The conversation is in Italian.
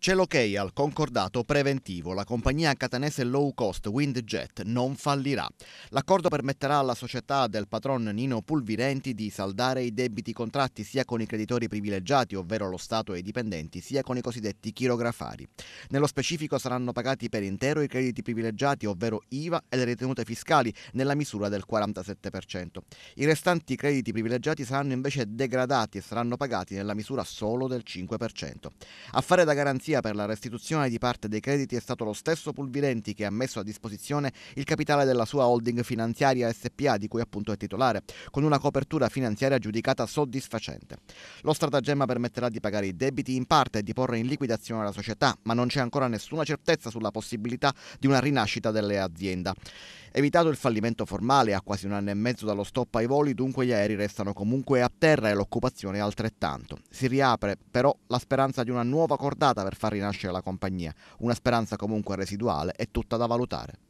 C'è l'ok al concordato preventivo. La compagnia catanese low cost Windjet non fallirà. L'accordo permetterà alla società del patron Nino Pulvirenti di saldare i debiti contratti sia con i creditori privilegiati, ovvero lo Stato e i dipendenti, sia con i cosiddetti chirografari. Nello specifico saranno pagati per intero i crediti privilegiati, ovvero IVA e le ritenute fiscali, nella misura del 47%. I restanti crediti privilegiati saranno invece degradati e saranno pagati nella misura solo del 5%. A fare da garanzia garanzia per la restituzione di parte dei crediti è stato lo stesso Pulvirenti che ha messo a disposizione il capitale della sua holding finanziaria SPA di cui appunto è titolare, con una copertura finanziaria giudicata soddisfacente. Lo stratagemma permetterà di pagare i debiti in parte e di porre in liquidazione la società, ma non c'è ancora nessuna certezza sulla possibilità di una rinascita dell'azienda. Evitato il fallimento formale a quasi un anno e mezzo dallo stop ai voli, dunque gli aerei restano comunque a terra e l'occupazione altrettanto. Si riapre però la speranza di una nuova cordata per far rinascere la compagnia, una speranza comunque residuale e tutta da valutare.